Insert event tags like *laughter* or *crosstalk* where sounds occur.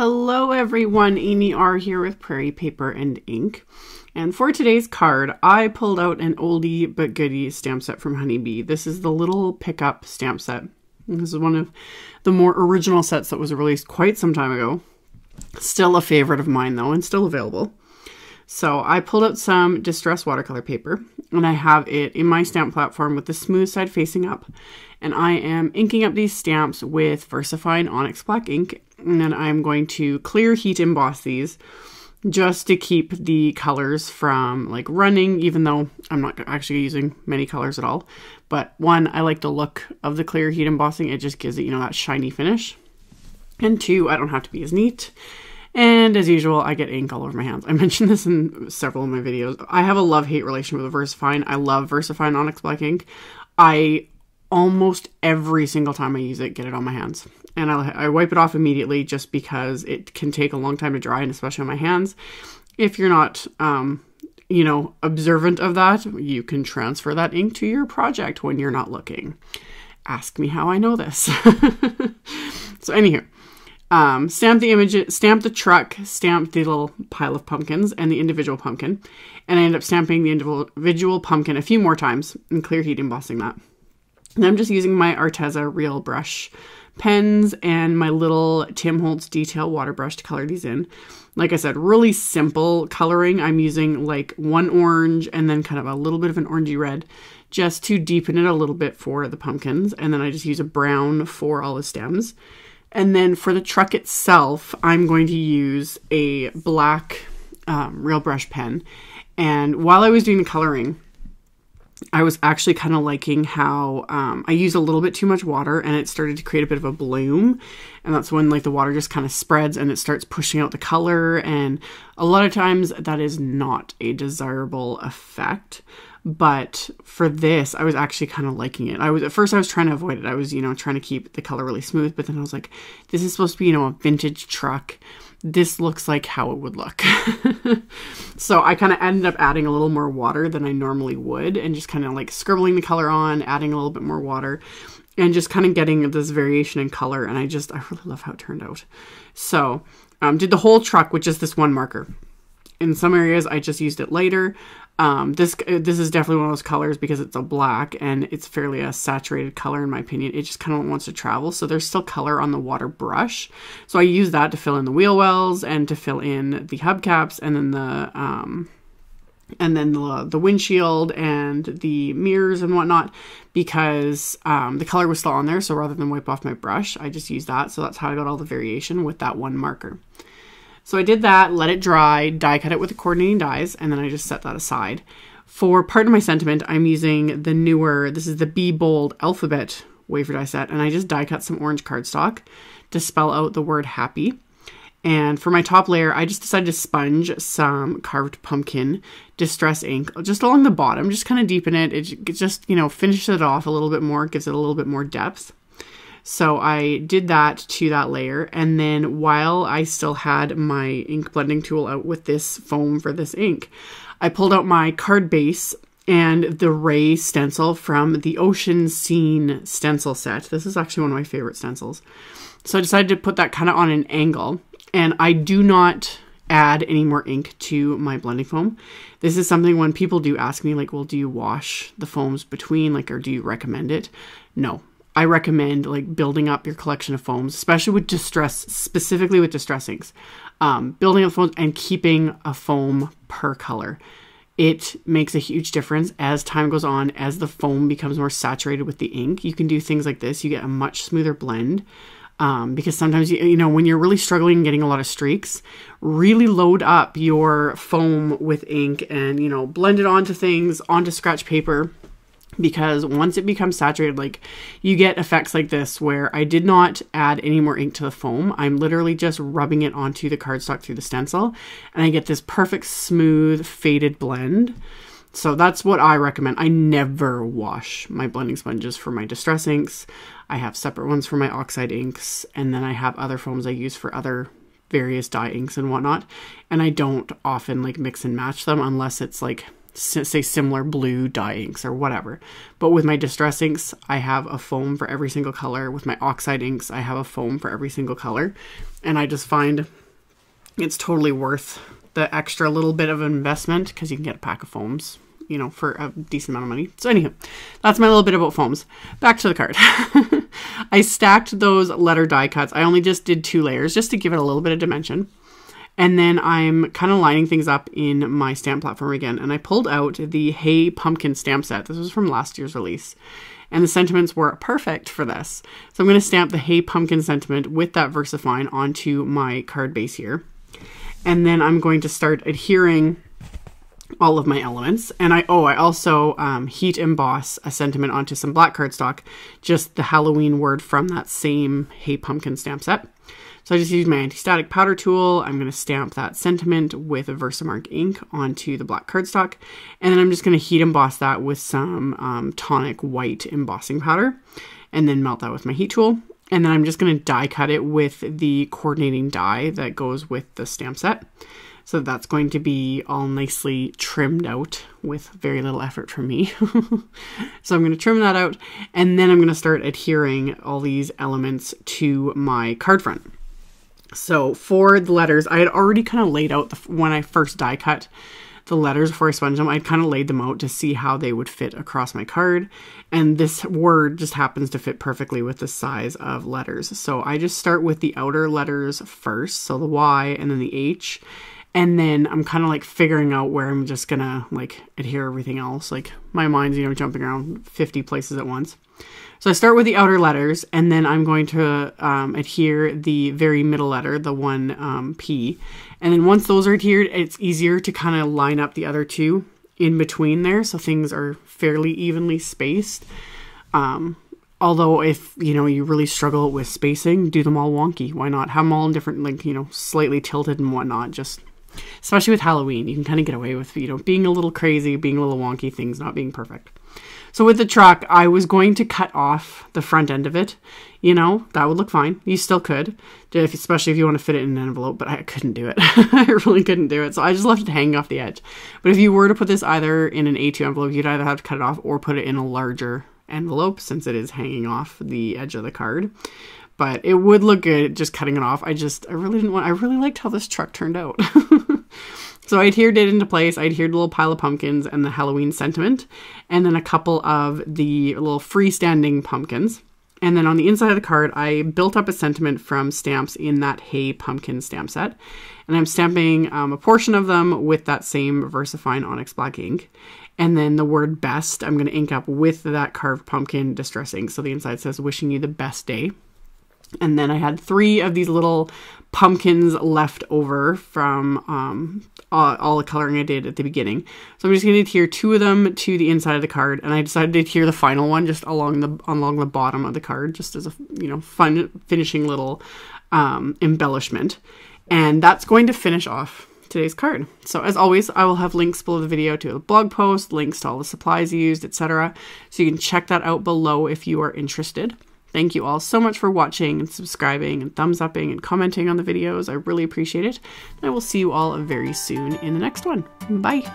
Hello everyone, Amy R here with Prairie Paper and Ink. And for today's card, I pulled out an oldie but goodie stamp set from Honeybee. This is the Little Pickup stamp set. This is one of the more original sets that was released quite some time ago. Still a favorite of mine though, and still available. So I pulled out some distress watercolor paper and I have it in my stamp platform with the smooth side facing up. And I am inking up these stamps with VersaFine Onyx Black ink and then I'm going to clear heat emboss these just to keep the colors from like running, even though I'm not actually using many colors at all. But one, I like the look of the clear heat embossing. It just gives it, you know, that shiny finish. And two, I don't have to be as neat. And as usual, I get ink all over my hands. I *laughs* mentioned this in several of my videos. I have a love-hate relation with Versafine. I love Versafine Onyx Black ink. I almost every single time I use it, get it on my hands. And i I, wipe it off immediately just because it can take a long time to dry, and especially on my hands. If you're not, um, you know, observant of that, you can transfer that ink to your project when you're not looking. Ask me how I know this. *laughs* so, anywho, Um, stamp the image, stamp the truck, stamp the little pile of pumpkins and the individual pumpkin. And I end up stamping the individual pumpkin a few more times and clear heat embossing that. And I'm just using my Arteza Real Brush pens and my little Tim Holtz Detail water brush to color these in. Like I said, really simple coloring. I'm using like one orange and then kind of a little bit of an orangey red just to deepen it a little bit for the pumpkins. And then I just use a brown for all the stems. And then for the truck itself, I'm going to use a black um, real brush pen. And while I was doing the coloring, I was actually kind of liking how um, I used a little bit too much water and it started to create a bit of a bloom. And that's when like the water just kind of spreads and it starts pushing out the color. And a lot of times that is not a desirable effect. But for this, I was actually kind of liking it. I was at first I was trying to avoid it. I was, you know, trying to keep the color really smooth, but then I was like, this is supposed to be, you know, a vintage truck this looks like how it would look. *laughs* so I kind of ended up adding a little more water than I normally would and just kind of like scribbling the color on, adding a little bit more water and just kind of getting this variation in color. And I just, I really love how it turned out. So um, did the whole truck with just this one marker. In some areas, I just used it lighter. Um, this uh, this is definitely one of those colors because it's a black and it's fairly a saturated color in my opinion. It just kind of wants to travel, so there's still color on the water brush. So I use that to fill in the wheel wells and to fill in the hubcaps and then the um, and then the, the windshield and the mirrors and whatnot because um, the color was still on there. So rather than wipe off my brush, I just use that. So that's how I got all the variation with that one marker. So I did that, let it dry, die cut it with the coordinating dies, and then I just set that aside. For part of my sentiment, I'm using the newer, this is the B Bold Alphabet wafer die set, and I just die cut some orange cardstock to spell out the word happy. And for my top layer, I just decided to sponge some carved pumpkin distress ink just along the bottom, just kind of deepen it. It just, you know, finishes it off a little bit more, gives it a little bit more depth. So I did that to that layer. And then while I still had my ink blending tool out with this foam for this ink, I pulled out my card base and the Ray stencil from the Ocean Scene stencil set. This is actually one of my favorite stencils. So I decided to put that kind of on an angle. And I do not add any more ink to my blending foam. This is something when people do ask me, like, well, do you wash the foams between? Like, or do you recommend it? No, I recommend like building up your collection of foams, especially with distress, specifically with distress inks. Um, building up foams and keeping a foam per color. It makes a huge difference as time goes on, as the foam becomes more saturated with the ink. You can do things like this. You get a much smoother blend. Um, because sometimes you, you know when you're really struggling and getting a lot of streaks really load up your foam with ink and you know blend it onto things onto scratch paper because once it becomes saturated, like you get effects like this where I did not add any more ink to the foam. I'm literally just rubbing it onto the cardstock through the stencil and I get this perfect smooth faded blend. So that's what I recommend. I never wash my blending sponges for my distress inks. I have separate ones for my oxide inks, and then I have other foams I use for other various dye inks and whatnot. And I don't often like mix and match them unless it's like say similar blue dye inks or whatever. But with my distress inks, I have a foam for every single color. With my oxide inks, I have a foam for every single color. And I just find it's totally worth the extra little bit of investment because you can get a pack of foams, you know, for a decent amount of money. So anywho, that's my little bit about foams. Back to the card. *laughs* I stacked those letter die cuts. I only just did two layers just to give it a little bit of dimension. And then I'm kind of lining things up in my stamp platform again. And I pulled out the Hey Pumpkin stamp set. This was from last year's release. And the sentiments were perfect for this. So I'm going to stamp the Hey Pumpkin sentiment with that VersaFine onto my card base here. And then I'm going to start adhering all of my elements. And I, oh, I also um, heat emboss a sentiment onto some black cardstock, just the Halloween word from that same Hey Pumpkin stamp set. So I just used my anti-static powder tool. I'm going to stamp that sentiment with a Versamark ink onto the black cardstock. And then I'm just going to heat emboss that with some um, tonic white embossing powder and then melt that with my heat tool. And then I'm just going to die cut it with the coordinating die that goes with the stamp set. So that's going to be all nicely trimmed out with very little effort from me. *laughs* so I'm going to trim that out and then I'm going to start adhering all these elements to my card front. So for the letters, I had already kind of laid out the, when I first die cut the letters before I sponged them, i kind of laid them out to see how they would fit across my card. And this word just happens to fit perfectly with the size of letters. So I just start with the outer letters first, so the Y and then the H and then I'm kind of like figuring out where I'm just gonna like adhere everything else. Like my mind's you know jumping around 50 places at once. So I start with the outer letters, and then I'm going to um, adhere the very middle letter, the one um, P, and then once those are adhered, it's easier to kind of line up the other two in between there, so things are fairly evenly spaced. Um, although if you know you really struggle with spacing, do them all wonky. Why not have them all in different, like you know, slightly tilted and whatnot, just especially with Halloween, you can kind of get away with you know being a little crazy, being a little wonky, things not being perfect. So with the truck, I was going to cut off the front end of it. You know, that would look fine. You still could, especially if you want to fit it in an envelope, but I couldn't do it. *laughs* I really couldn't do it. So I just left it hanging off the edge. But if you were to put this either in an A2 envelope, you'd either have to cut it off or put it in a larger envelope since it is hanging off the edge of the card. But it would look good just cutting it off. I just, I really didn't want, I really liked how this truck turned out. *laughs* So I adhered it into place. I adhered a little pile of pumpkins and the Halloween sentiment, and then a couple of the little freestanding pumpkins. And then on the inside of the card, I built up a sentiment from stamps in that hay pumpkin stamp set. And I'm stamping um, a portion of them with that same VersaFine Onyx Black ink. And then the word best, I'm going to ink up with that carved pumpkin distress ink. So the inside says, wishing you the best day. And then I had three of these little pumpkins left over from um, all, all, the coloring I did at the beginning. So I'm just going to adhere two of them to the inside of the card, and I decided to adhere the final one just along the along the bottom of the card, just as a you know fun finishing little um, embellishment. And that's going to finish off today's card. So as always, I will have links below the video to the blog post, links to all the supplies used, etc. So you can check that out below if you are interested. Thank you all so much for watching and subscribing and thumbs upping and commenting on the videos. I really appreciate it. And I will see you all very soon in the next one. Bye.